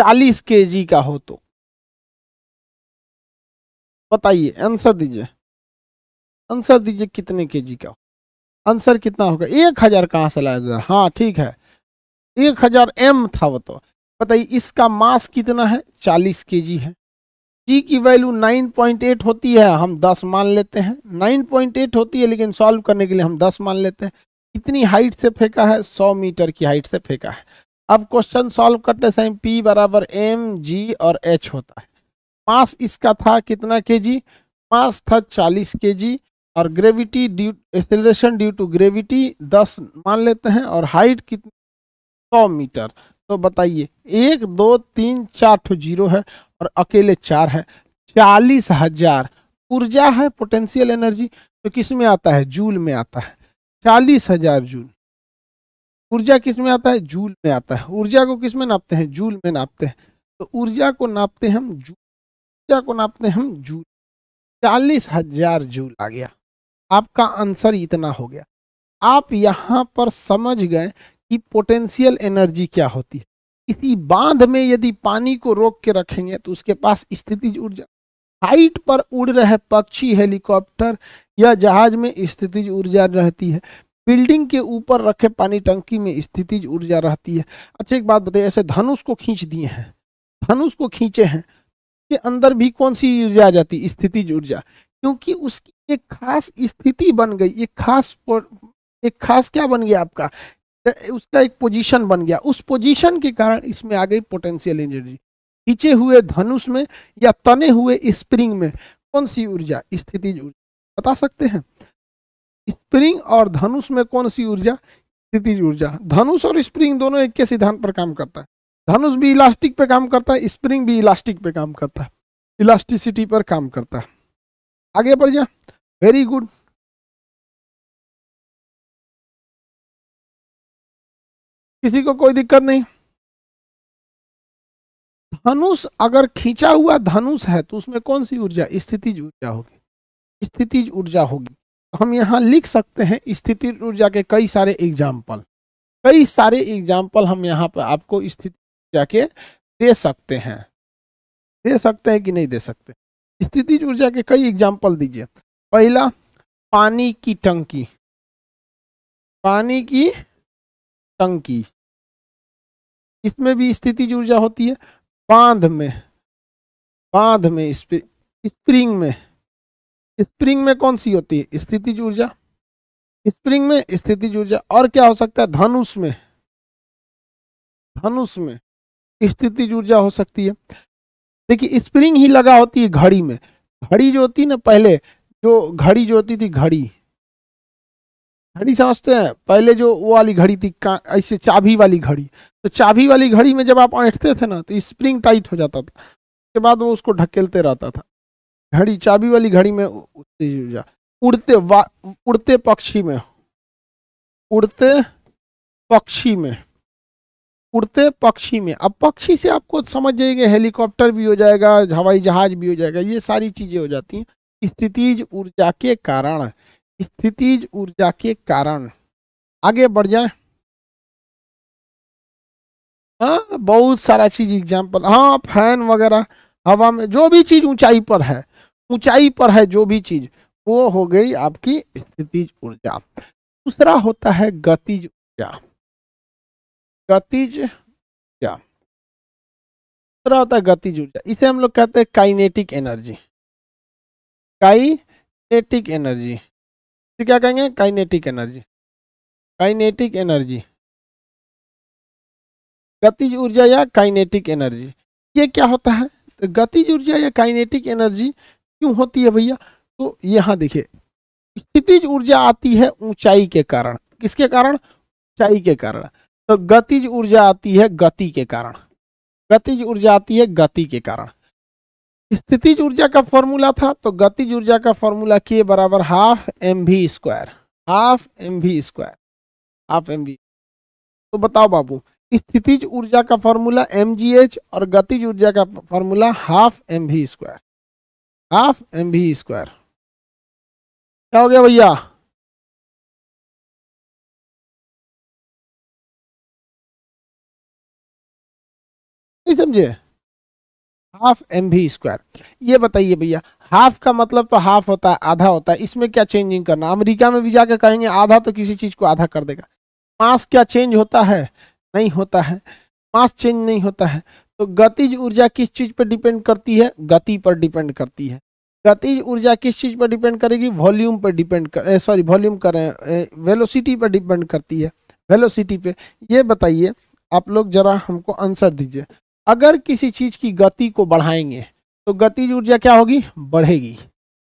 40 केजी का हो तो बताइए आंसर दीजिए आंसर दीजिए कितने के जी का आंसर कितना होगा एक हजार कहाँ से लाया जाए हाँ ठीक है एक हजार एम था वो तो बताइए इसका मास कितना है चालीस के जी है जी की वैल्यू नाइन पॉइंट एट होती है हम दस मान लेते हैं नाइन पॉइंट एट होती है लेकिन सॉल्व करने के लिए हम दस मान लेते हैं कितनी हाइट से फेंका है सौ मीटर की हाइट से फेंका है अब क्वेश्चन सॉल्व करते समय पी बराबर एम जी और एच होता है मास इसका था कितना के जी मास था चालीस के जी और gravity due acceleration due to gravity दस मान लेते हैं और हाइट कितनी सौ मीटर तो बताइए एक दो तीन चार ठो तो जीरो है और अकेले चार है चालीस हजार ऊर्जा है पोटेंशियल एनर्जी तो किस में आता है जूल में आता है चालीस हजार जूल ऊर्जा किस में आता है जूल में आता है ऊर्जा को किस में नापते हैं जूल में नापते हैं तो ऊर्जा को नापते हम जूल ऊर्जा को नापते हम जूल चालीस हजार जूल आ गया आपका आंसर इतना हो गया आप यहाँ पर समझ गए कि पोटेंशियल एनर्जी क्या होती है किसी बांध में यदि पानी को रोक के रखेंगे तो उसके पास स्थिति ऊर्जा हाइट पर उड़ रहे पक्षी हेलीकॉप्टर या जहाज में स्थितिज ऊर्जा रहती है बिल्डिंग के ऊपर रखे पानी टंकी में स्थितिज ऊर्जा रहती है अच्छा एक बात बताइए ऐसे धनुष को खींच दिए हैं धनुष को खींचे हैं के अंदर भी कौन सी ऊर्जा आ जाती स्थितिज ऊर्जा क्योंकि उसकी एक खास स्थिति बन गई एक खास एक खास क्या बन गया आपका उसका एक पोजीशन बन गया उस पोजीशन के कारण इसमें आ गई पोटेंशियल एनर्जी खींचे हुए धनुष में या तने हुए स्प्रिंग में कौन सी ऊर्जा स्थिति ऊर्जा बता सकते हैं स्प्रिंग और धनुष में कौन सी ऊर्जा स्थिति ऊर्जा धनुष और स्प्रिंग दोनों एक के सिद्धांत पर काम करता है धनुष भी इलास्टिक पे काम करता है स्प्रिंग भी इलास्टिक पे काम करता है इलास्टिसिटी पर काम करता है आगे बढ़ जा वेरी गुड किसी को कोई दिक्कत नहीं धनुष अगर खींचा हुआ धनुष है तो उसमें कौन सी ऊर्जा स्थिति ऊर्जा होगी स्थिति ऊर्जा होगी हम यहाँ लिख सकते हैं स्थिति ऊर्जा के कई सारे एग्जाम्पल कई सारे एग्जाम्पल हम यहाँ पर आपको स्थिति ऊर्जा के दे सकते हैं दे सकते हैं कि नहीं दे सकते स्थिति ऊर्जा के कई एग्जाम्पल दीजिए पहला पानी की टंकी पानी की टंकी इसमें भी स्थिति ऊर्जा होती है बांध में बांध में स्प्रिंग में स्प्रिंग में कौन सी होती है स्थिति ऊर्जा स्प्रिंग में स्थिति ऊर्जा और क्या हो सकता है धनुष में धनुष में स्थिति ऊर्जा हो सकती है देखिए स्प्रिंग ही लगा होती है घड़ी में घड़ी जो होती है ना पहले जो घड़ी जो होती थी घड़ी घड़ी समझते हैं पहले जो वो वाली घड़ी थी ऐसे चाबी वाली घड़ी तो चाबी वाली घड़ी में जब आप ऐठते थे ना तो स्प्रिंग टाइट हो जाता था उसके बाद वो उसको ढकेलते रहता था घड़ी चाबी वाली घड़ी में उड़ते उड़ते पक्षी में उड़ते पक्षी में उड़ते पक्षी में अब पक्षी से आपको समझ जाएंगे हेलीकॉप्टर भी हो जाएगा हवाई जहाज भी हो जाएगा ये सारी चीज़ें हो जाती हैं स्थितिज ऊर्जा के कारण स्थितिज ऊर्जा के कारण आगे बढ़ जाए हाँ बहुत सारा चीज एग्जाम्पल हाँ फैन वगैरह हवा में जो भी चीज़ ऊंचाई पर है ऊंचाई पर है जो भी चीज़ वो हो गई आपकी स्थितिज ऊर्जा दूसरा होता है गतिज ऊर्जा गतिज ऊर्जा दूसरा होता है गतिज ऊर्जा इसे हम लोग कहते हैं काइनेटिक एनर्जी काइनेटिक एनर्जी इसे क्या कहेंगे काइनेटिक एनर्जी काइनेटिक एनर्जी गतिज ऊर्जा या काइनेटिक एनर्जी ये क्या होता है तो गतिज ऊर्जा या काइनेटिक एनर्जी क्यों होती है भैया तो यहाँ देखिए स्थितिज ऊर्जा आती है ऊंचाई के कारण किसके कारण ऊंचाई के कारण तो गतिज ऊर्जा आती है गति के कारण गतिज ऊर्जा आती है गति के कारण स्थितिज ऊर्जा का फॉर्मूला था तो गतिज ऊर्जा का फॉर्मूला किए बराबर half M V square half M V square half M V तो बताओ बाबू स्थितिज ऊर्जा का फॉर्मूला एम जी एच और गतिज ऊर्जा का formula half M V square half M V square क्या हो गया भैया नहीं समझे हाफ एम भी स्क्वायर ये बताइए भैया हाफ का मतलब तो हाफ होता है आधा होता है इसमें क्या चेंजिंग करना अमेरिका में भी जाकर कहेंगे आधा तो किसी चीज़ को आधा कर देगा मास क्या चेंज होता है नहीं होता है मास चेंज नहीं होता है तो गतिज ऊर्जा किस चीज़ पर डिपेंड करती है गति पर डिपेंड करती है गतिज ऊर्जा किस चीज़ पर डिपेंड करेगी वॉल्यूम पर डिपेंड कर सॉरी वॉल्यूम कर वेलोसिटी पर डिपेंड करती है वेलोसिटी पे ये बताइए आप लोग ज़रा हमको आंसर दीजिए अगर किसी चीज़ की गति को बढ़ाएंगे तो गतिज ऊर्जा क्या होगी बढ़ेगी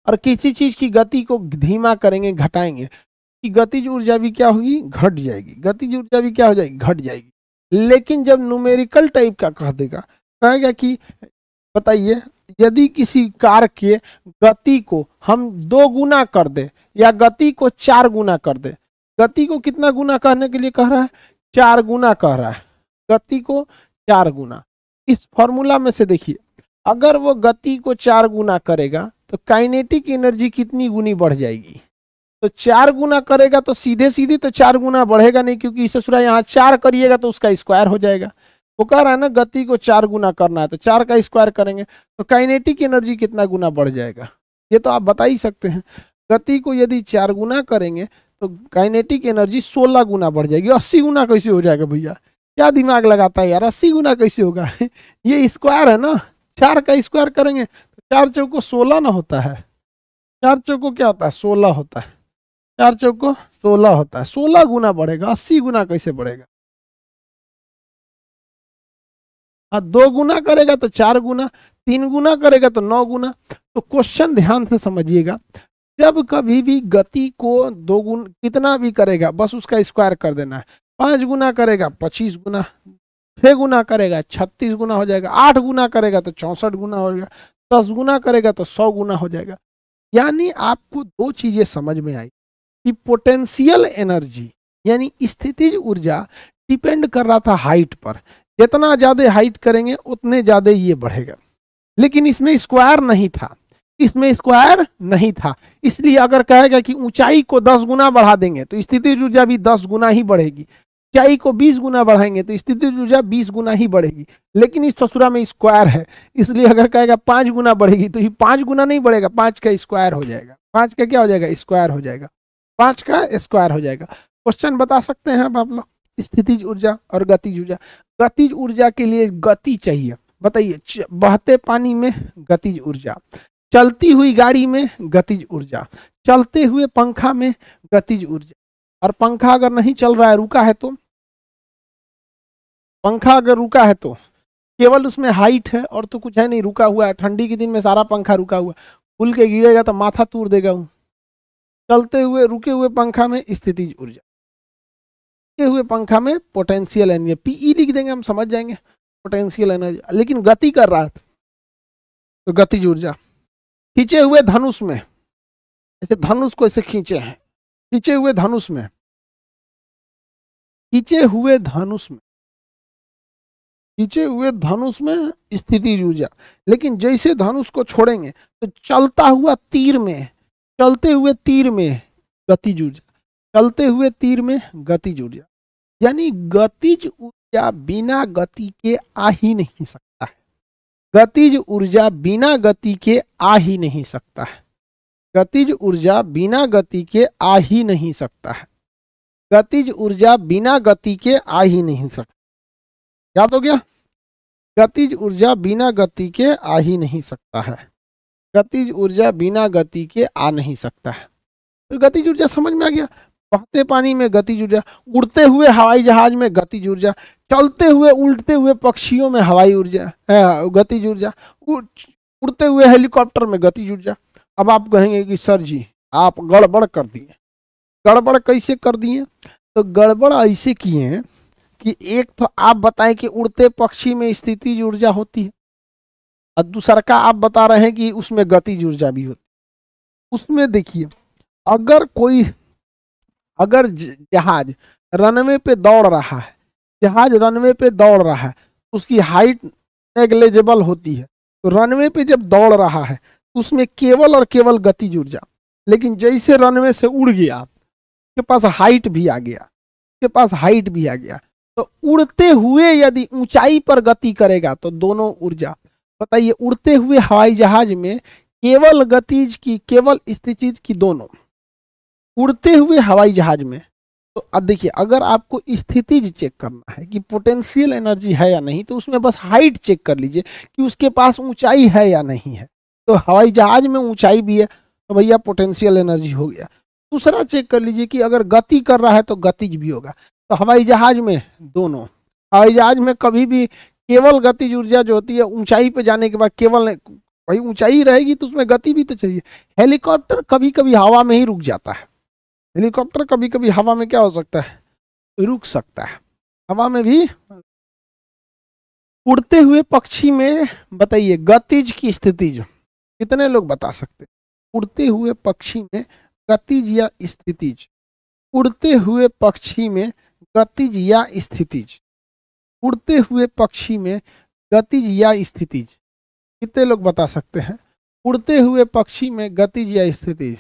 और किसी चीज़ की गति को धीमा करेंगे घटाएंगे कि गतिज ऊर्जा भी क्या होगी घट जाएगी गतिज ऊर्जा भी क्या हो जाएगी घट जाएगी लेकिन जब न्यूमेरिकल टाइप का कह देगा कहेगा कि बताइए यदि किसी कार के गति को हम दो गुना कर दे या गति को चार गुना कर दे गति को कितना गुना कहने के लिए कह रहा है चार गुना कह रहा है गति को चार गुना इस फॉर्मूला में से देखिए अगर वो गति को चार गुना करेगा तो काइनेटिक एनर्जी कितनी गुनी बढ़ जाएगी तो चार गुना करेगा तो सीधे सीधे तो चार गुना बढ़ेगा नहीं क्योंकि इसे सूर्य यहाँ चार करिएगा तो उसका स्क्वायर हो जाएगा वो कह रहा है ना गति को चार गुना करना है तो चार का स्क्वायर करेंगे तो काइनेटिक एनर्जी कितना गुना बढ़ जाएगा ये तो आप बता ही सकते हैं गति को यदि चार गुना करेंगे तो काइनेटिक एनर्जी सोलह गुना बढ़ जाएगी अस्सी गुना कैसे हो जाएगा भैया क्या दिमाग लगाता है यार अस्सी गुना कैसे होगा ये स्क्वायर है ना चार का स्क्वायर करेंगे तो चार चौको सोलह ना होता है चार चौको क्या होता है सोलह होता है चार चौको सोलह होता है सोलह गुना बढ़ेगा अस्सी गुना कैसे बढ़ेगा हाँ दो गुना करेगा तो चार गुना तीन गुना करेगा तो नौ गुना तो क्वेश्चन ध्यान से समझिएगा जब कभी भी गति को दो गुना कितना भी करेगा बस उसका स्क्वायर कर देना है पाँच गुना करेगा पच्चीस गुना छः गुना करेगा छत्तीस गुना हो जाएगा आठ गुना करेगा तो चौंसठ गुना हो जाएगा दस गुना करेगा तो सौ गुना हो जाएगा यानी आपको दो चीज़ें समझ में आई कि पोटेंशियल एनर्जी यानी स्थितिज ऊर्जा डिपेंड कर रहा था हाइट पर जितना ज़्यादा हाइट करेंगे उतने ज़्यादा ये बढ़ेगा लेकिन इसमें स्क्वायर नहीं था इसमें स्क्वायर नहीं था इसलिए अगर कहेगा कि ऊंचाई को 10 गुना बढ़ा देंगे तो स्थिति ऊर्जा भी 10 गुना ही बढ़ेगी ऊंचाई को 20 गुना बढ़ाएंगे तो स्थितिज ऊर्जा 20 गुना ही बढ़ेगी लेकिन इस ससुरा में स्क्वायर है इसलिए अगर कहेगा पाँच गुना बढ़ेगी तो ये पाँच गुना नहीं बढ़ेगा पाँच का स्क्वायर हो जाएगा पाँच का क्या हो जाएगा स्क्वायर हो जाएगा पाँच का स्क्वायर हो जाएगा क्वेश्चन बता सकते हैं आप लोग स्थितिज ऊर्जा और गतिज ऊर्जा गतिज ऊर्जा के लिए गति चाहिए बताइए बहते पानी में गतिज ऊर्जा चलती हुई गाड़ी में गतिज ऊर्जा चलते हुए पंखा में गतिज ऊर्जा और पंखा अगर नहीं चल रहा है रुका है तो पंखा अगर रुका है तो केवल उसमें हाइट है और तो कुछ है नहीं रुका हुआ है ठंडी के दिन में सारा पंखा रुका हुआ खुल के गिरेगा तो माथा तूर देगा वो चलते हुए रुके हुए पंखा में स्थिति ऊर्जा रुके हुए पंखा में पोटेंशियल एनर्जी पीई लिख देंगे हम समझ जाएंगे पोटेंशियल एनर्जी लेकिन गति कर रहा था तो गतिज ऊर्जा खींचे हुए धनुष में ऐसे धनुष को ऐसे खींचे हैं खींचे हुए धनुष में खींचे हुए धनुष में खींचे हुए धनुष में स्थिति जूझा लेकिन जैसे धनुष को छोड़ेंगे तो चलता हुआ तीर में चलते हुए तीर में गति जूझा चलते हुए तीर में गति जूझा यानी गतिज ऊर्जा बिना गति के आ ही नहीं सकता है गतिज ऊर्जा बिना गति के आ ही नहीं सकता है गतिज ऊर्जा बिना गति के आ ही नहीं सकता है गतिज ऊर्जा बिना गति के आ ही नहीं सकता याद हो गया गतिज ऊर्जा बिना गति के आ ही नहीं सकता है गतिज ऊर्जा बिना गति के आ नहीं सकता है तो गतिज ऊर्जा समझ में आ गया बहते पानी में गतिज ऊर्जा उड़ते हुए हवाई जहाज में गतिज ऊर्जा चलते हुए उल्टते हुए पक्षियों में हवाई ऊर्जा गतिज ऊर्जा उड़ते हुए हेलीकॉप्टर में गतिज ऊर्जा अब आप कहेंगे कि सर जी आप गड़बड़ कर दिए गड़बड़ कैसे कर दिए तो गड़बड़ ऐसे किए हैं कि एक तो आप बताएं कि उड़ते पक्षी में स्थिति ऊर्जा होती है और दूसर का आप बता रहे हैं कि उसमें गति ऊर्जा भी होती है उसमें देखिए अगर कोई अगर जहाज रनवे पे दौड़ रहा है जहाज रनवे पे दौड़ रहा है उसकी हाइट नेग्लेजेबल होती है तो रनवे पे जब दौड़ रहा है तो उसमें केवल और केवल गति ऊर्जा लेकिन जैसे रनवे से उड़ गया उसके पास हाइट भी आ गया उसके पास हाइट भी आ गया तो उड़ते हुए यदि ऊंचाई पर गति करेगा तो दोनों ऊर्जा बताइए उड़ते हुए हवाई जहाज में केवल गतिज की केवल स्थितिज की दोनों उड़ते हुए हवाई जहाज में तो अब देखिए अगर आपको स्थितिज चेक करना है कि पोटेंशियल एनर्जी है या नहीं तो उसमें बस हाइट चेक कर लीजिए कि उसके पास ऊंचाई है या नहीं है तो हवाई जहाज में ऊंचाई भी है तो भैया पोटेंशियल एनर्जी हो गया दूसरा चेक कर लीजिए कि अगर गति कर रहा है तो गतिज भी होगा तो हवाई जहाज में दोनों हवाई जहाज में कभी भी केवल गतिज ऊर्जा जो होती है ऊंचाई पे जाने के बाद केवल भाई ऊंचाई रहेगी तो उसमें गति भी तो चाहिए हेलीकॉप्टर कभी कभी हवा में ही रुक जाता है हेलीकॉप्टर कभी कभी हवा में क्या हो सकता है रुक सकता है हवा में भी उड़ते हुए पक्षी में बताइए गतिज की स्थिति जो कितने लोग बता सकते उड़ते हुए पक्षी में गतिज या स्थितिज उड़ते हुए पक्षी में गतिज या स्थितिज उड़ते हुए पक्षी में गतिज या स्थितिज कितने लोग बता सकते हैं उड़ते हुए पक्षी में गतिज या स्थितिज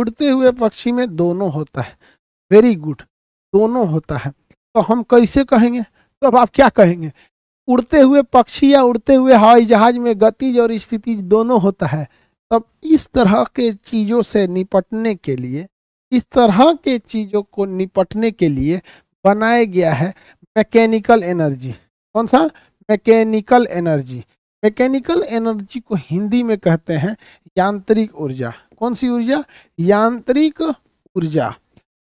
उड़ते हुए पक्षी में दोनों होता है वेरी गुड दोनों होता है तो हम कैसे कहेंगे तो अब आप क्या कहेंगे उड़ते हुए पक्षी या उड़ते हुए हवाई जहाज में गतिज और स्थिति दोनों होता है तब इस तरह के चीज़ों से निपटने के लिए इस तरह के चीज़ों को निपटने के लिए बनाया गया है मैकेनिकल एनर्जी कौन सा मैकेनिकल एनर्जी मैकेनिकल एनर्जी को हिंदी में कहते हैं यांत्रिक ऊर्जा कौन सी ऊर्जा यांत्रिक ऊर्जा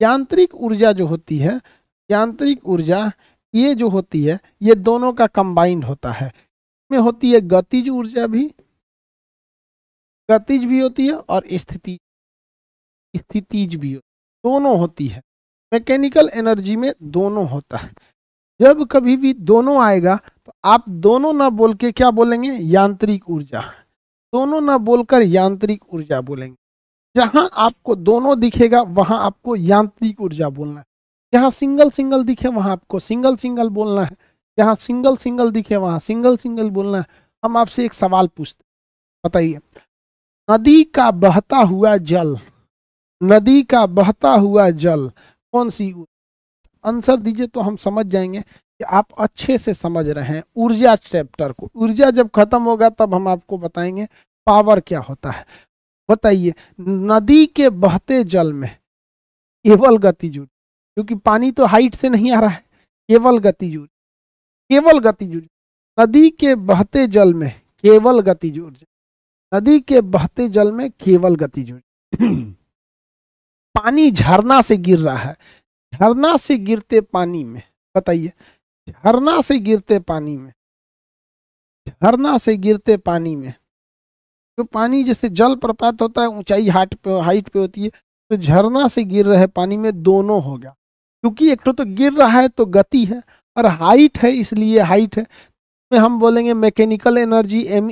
यांत्रिक ऊर्जा जो होती है यांत्रिक ऊर्जा ये जो होती है ये दोनों का कंबाइंड होता है इसमें होती है गतिज ऊर्जा भी गतिज भी होती है और स्थिति स्थितिज भी हो दोनों होती है मैकेनिकल एनर्जी में दोनों होता है जब कभी भी दोनों आएगा तो आप दोनों ना बोल के क्या बोलेंगे यांत्रिक ऊर्जा दोनों ना बोलकर यांत्रिक ऊर्जा बोलेंगे जहां आपको दोनों दिखेगा वहां आपको यांत्रिक ऊर्जा बोलना है जहां सिंगल सिंगल दिखे वहां आपको सिंगल सिंगल बोलना है जहां सिंगल सिंगल दिखे वहां सिंगल सिंगल बोलना है हम आपसे एक सवाल पूछते बताइए नदी का बहता हुआ जल नदी का बहता हुआ जल कौन सी आंसर दीजिए तो हम समझ जाएंगे कि आप अच्छे से समझ रहे हैं ऊर्जा चैप्टर को ऊर्जा जब खत्म होगा तब हम आपको बताएंगे पावर क्या होता है बताइए नदी के बहते जल में केवल गति जुड़ी क्योंकि पानी तो हाइट से नहीं आ रहा है केवल गति जुड़ी केवल गति जुड़ी नदी के बहते जल में केवल गति जुड़ नदी के बहते जल में केवल गति जुड़ी पानी झरना से गिर रहा है झरना से गिरते पानी में बताइए झरना से गिरते पानी में झरना से गिरते पानी में तो पानी जैसे जल प्रपात होता है ऊंचाई हाट पे हाइट पे होती है तो झरना से गिर रहे पानी में दोनों हो गया क्योंकि एक तो, तो गिर रहा है तो गति है और हाइट है इसलिए हाइट है में हम बोलेंगे मैकेनिकल एनर्जी एम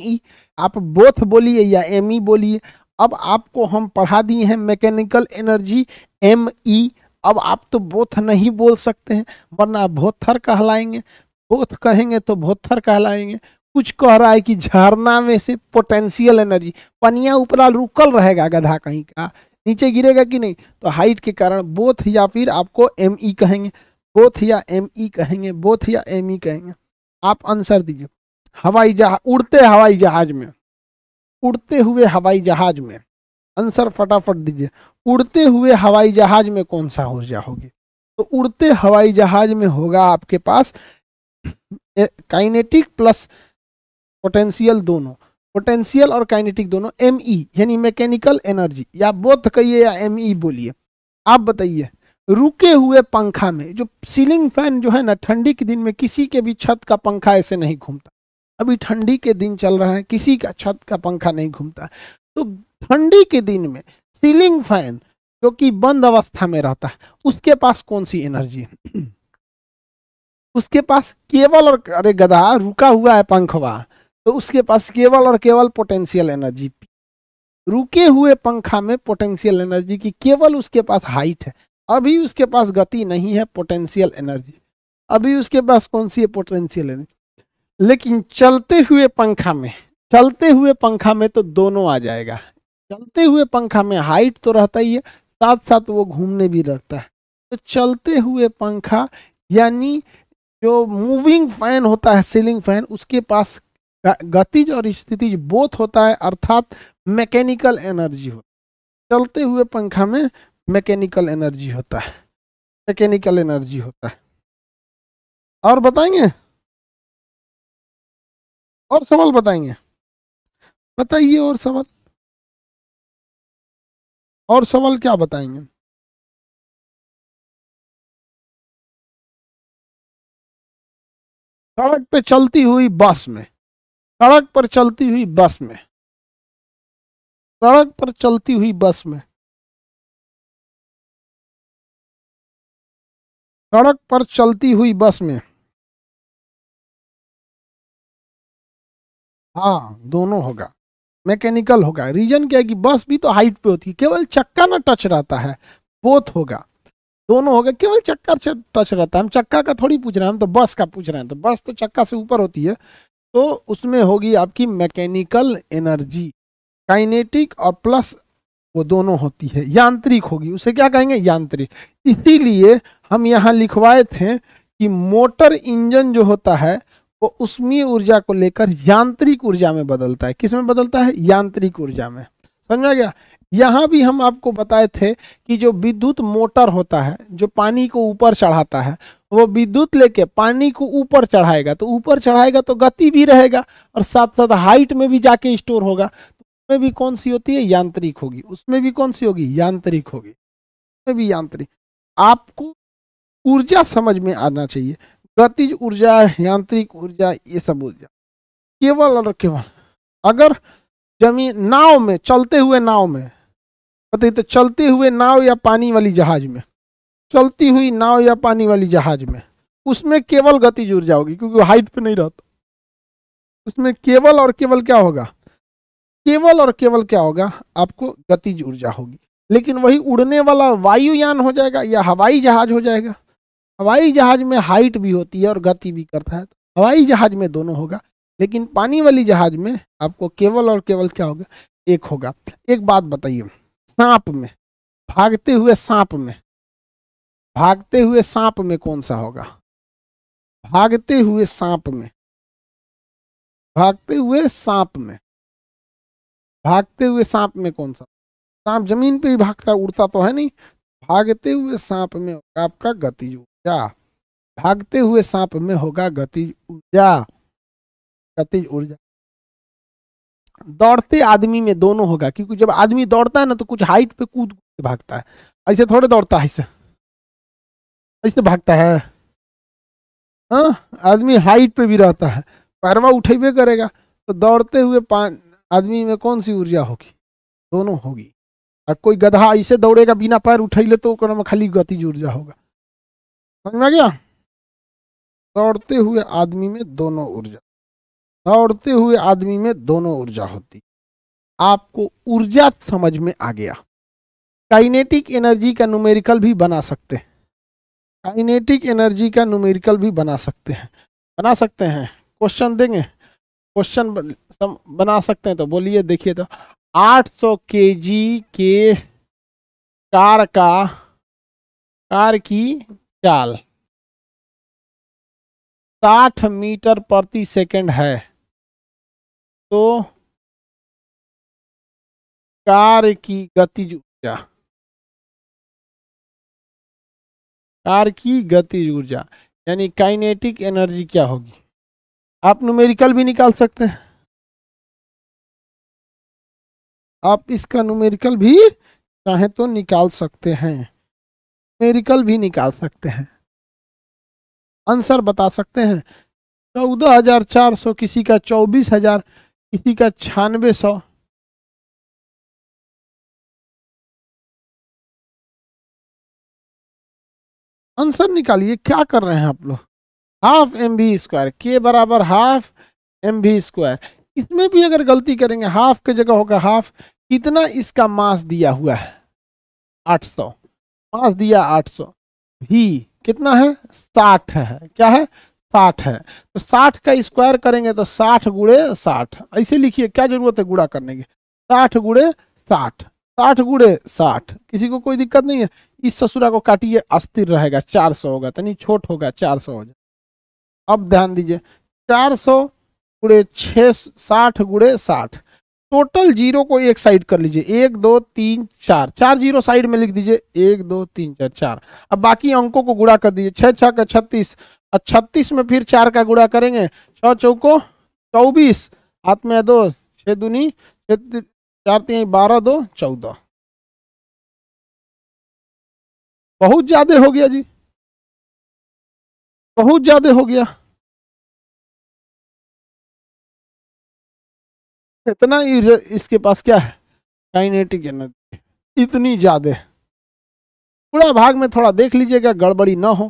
आप बोथ बोलिए या एम बोलिए अब आपको हम पढ़ा दिए हैं mechanical energy M E e। अब आप तो बोथ नहीं बोल सकते हैं वरना भोथर कहलाएंगे बोथ कहेंगे तो भोथर कहलाएंगे कुछ कह रहा है कि झरना में से पोटेंशियल एनर्जी पनिया उपरा रुकल रहेगा गधा कहीं का नीचे गिरेगा कि नहीं तो हाइट के कारण बोथ या फिर आपको एम ई e कहेंगे बोथ या एम ई e कहेंगे बोथ या एम ई कहेंगे आप आंसर दीजिए हवाई जहाज उड़ते हवाई जहाज में उड़ते हुए हवाई जहाज में आंसर फटाफट दीजिए उड़ते हुए हवाई जहाज में कौन सा ऊर्जा होगी तो उड़ते हवाई जहाज में होगा आपके पास काइनेटिक प्लस पोटेंशियल दोनों पोटेंशियल और काइनेटिक दोनों एम ई e, यानी मैकेनिकल एनर्जी या बोथ कहिए या एम ई e बोलिए आप बताइए रुके हुए पंखा में जो सीलिंग फैन जो है ना ठंडी के दिन में किसी के भी छत का पंखा ऐसे नहीं घूमता अभी ठंडी के दिन चल रहा है किसी का छत का पंखा नहीं घूमता तो ठंडी के दिन में सीलिंग फैन जो कि बंद अवस्था में रहता है उसके पास कौन सी एनर्जी है उसके पास केवल और अरे गधा रुका हुआ है पंखवा तो उसके पास केवल और केवल पोटेंशियल एनर्जी रुके हुए पंखा में पोटेंशियल एनर्जी की केवल उसके पास हाइट है अभी उसके पास गति नहीं है पोटेंशियल एनर्जी अभी उसके पास कौन सी है पोटेंशियल एनर्जी लेकिन चलते हुए पंखा में चलते हुए पंखा में तो दोनों आ जाएगा चलते हुए पंखा में हाइट तो रहता ही है साथ साथ वो घूमने भी रहता है तो चलते हुए पंखा यानी जो मूविंग फैन होता है सीलिंग फैन उसके पास गतिज और स्थिति बोथ होता है अर्थात मैकेनिकल एनर्जी होता है चलते हुए पंखा में मैकेनिकल एनर्जी होता है मैकेनिकल एनर्जी होता है और बताएंगे और सवाल बताएंगे बताइए और सवाल और सवाल क्या बताएंगे सड़क पे चलती हुई बस में सड़क पर चलती हुई बस में सड़क पर चलती हुई बस में सड़क पर चलती हुई बस में हाँ दोनों होगा मैकेनिकल होगा रीजन क्या है कि बस भी तो हाइट पे होती है केवल चक्का ना टच रहता है बोथ होगा दोनों होगा केवल चक्का टच रहता है हम चक्का का थोड़ी पूछ रहे हैं हम तो बस का पूछ रहे हैं तो बस तो चक्का से ऊपर होती है तो उसमें होगी आपकी मैकेनिकल एनर्जी काइनेटिक और प्लस वो दोनों होती है यांत्रिक होगी उसे क्या कहेंगे यांत्रिक इसीलिए हम यहाँ लिखवाए थे कि मोटर इंजन जो होता है वो उष्मीय ऊर्जा को लेकर यांत्रिक ऊर्जा में बदलता है किस में बदलता है यांत्रिक ऊर्जा में समझा गया यहाँ भी हम आपको बताए थे कि जो विद्युत मोटर होता है जो पानी को ऊपर चढ़ाता है वो विद्युत लेके पानी को ऊपर चढ़ाएगा तो ऊपर चढ़ाएगा तो गति भी रहेगा और साथ साथ हाइट में भी जाके स्टोर होगा तो उसमें भी कौन सी होती है यांत्रिक होगी उसमें भी कौन सी होगी यांत्रिक होगी उसमें भी यांत्रिक आपको ऊर्जा समझ में आना चाहिए गतिज ऊर्जा यांत्रिक ऊर्जा ये सब ऊर्जा केवल और केवल अगर जमीन नाव में चलते हुए नाव में बताइए तो चलते हुए नाव या पानी वाली जहाज में चलती हुई नाव या पानी वाली जहाज में उसमें केवल गतिज ऊर्जा होगी क्योंकि वो हाइट पे नहीं रहता उसमें केवल और केवल क्या होगा केवल और केवल क्या होगा आपको गतिज ऊर्जा होगी लेकिन वही उड़ने वाला वायुयान हो जाएगा या हवाई जहाज हो जाएगा हवाई जहाज में हाइट भी होती है और गति भी करता है तो हवाई जहाज में दोनों होगा लेकिन पानी वाली जहाज में आपको केवल और केवल क्या होगा एक होगा एक बात बताइए सांप में भागते हुए सांप में भागते हुए सांप में कौन सा होगा भागते हुए सांप में भागते हुए सांप में भागते हुए सांप में कौन सा सांप जमीन पे ही भागता उड़ता तो है नहीं भागते हुए सांप में आपका गति जो ऊर्जा भागते हुए सांप में होगा गतिज ऊर्जा गतिज ऊर्जा दौड़ते आदमी में दोनों होगा क्योंकि जब आदमी दौड़ता है ना तो कुछ हाइट पे कूद के भागता है ऐसे थोड़े दौड़ता है ऐसे ऐसे भागता है हाँ, आदमी हाइट पे भी रहता है पैरवा उठेबे करेगा तो दौड़ते हुए आदमी में कौन सी ऊर्जा होगी दोनों होगी अब कोई गधा ऐसे दौड़ेगा बिना पैर ले तो खाली गतिज ऊर्जा होगा समझ में आ गया दौड़ते हुए आदमी में दोनों ऊर्जा दौड़ते हुए आदमी में दोनों ऊर्जा होती आपको ऊर्जा समझ में आ गया काइनेटिक एनर्जी का न्यूमेरिकल भी बना सकते हैं काइनेटिक एनर्जी का न्यूमेरिकल भी बना सकते हैं बना सकते हैं क्वेश्चन देंगे क्वेश्चन बना सकते हैं तो बोलिए देखिए तो 800 सौ के जी के कार का कार की चाल 60 मीटर प्रति सेकंड है तो कार की गतिज ऊर्जा कार की गतिज ऊर्जा यानी काइनेटिक एनर्जी क्या होगी आप न्यूमेरिकल भी निकाल सकते हैं आप इसका न्यूमेरिकल भी चाहे तो निकाल सकते हैं मेरिकल भी निकाल सकते हैं आंसर बता सकते हैं चौदह हजार चार सौ किसी का चौबीस हजार किसी का छियानवे सौ आंसर निकालिए क्या कर रहे हैं आप लोग हाफ एम बी स्क्वायर के बराबर हाफ एम बी स्क्वायर इसमें भी अगर गलती करेंगे हाफ के जगह होगा हाफ कितना इसका मास दिया हुआ है आठ सौ पाँच दिया आठ सौ भी कितना है साठ है क्या है साठ है तो साठ का स्क्वायर करेंगे तो साठ गुड़े साठ ऐसे लिखिए क्या जरूरत है गुड़ा करने की साठ गुड़े साठ साठ गुड़े साठ किसी को कोई दिक्कत नहीं है इस ससुरा को काटिए अस्थिर रहेगा चार सौ होगा यानी छोट होगा चार सौ हो जाए अब ध्यान दीजिए चार सौ गुड़े छः साठ गुड़े साठ टोटल जीरो को एक साइड कर लीजिए एक दो तीन चार चार जीरो साइड में लिख दीजिए एक दो तीन चार चार अब बाकी अंकों को गुड़ा कर दीजिए छः छः का छत्तीस और छत्तीस में फिर चार का गुड़ा करेंगे छः चौको चौबीस हाथ में दो छः दूनी छः चार तीन बारह दो चौदह बहुत ज़्यादा हो गया जी बहुत ज़्यादा हो गया इतना इसके पास क्या है काइनेटिक एनर्जी इतनी ज़्यादा पूरा भाग में थोड़ा देख लीजिएगा गड़बड़ी ना हो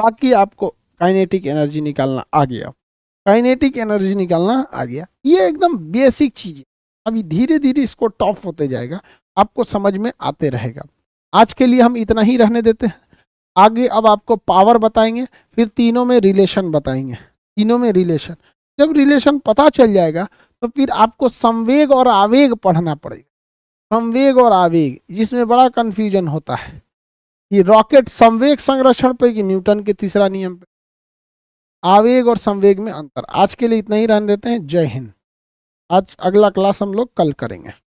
बाकी आपको काइनेटिक एनर्जी निकालना आ गया काइनेटिक एनर्जी निकालना आ गया ये एकदम बेसिक चीज़ है अभी धीरे धीरे इसको टॉप होते जाएगा आपको समझ में आते रहेगा आज के लिए हम इतना ही रहने देते हैं आगे अब आपको पावर बताएंगे फिर तीनों में रिलेशन बताएंगे तीनों में रिलेशन जब रिलेशन पता चल जाएगा तो फिर आपको संवेग और आवेग पढ़ना पड़ेगा संवेग और आवेग जिसमें बड़ा कन्फ्यूजन होता है कि रॉकेट संवेग संरक्षण पे कि न्यूटन के तीसरा नियम पे आवेग और संवेग में अंतर आज के लिए इतना ही रहने देते हैं जय हिंद आज अगला क्लास हम लोग कल करेंगे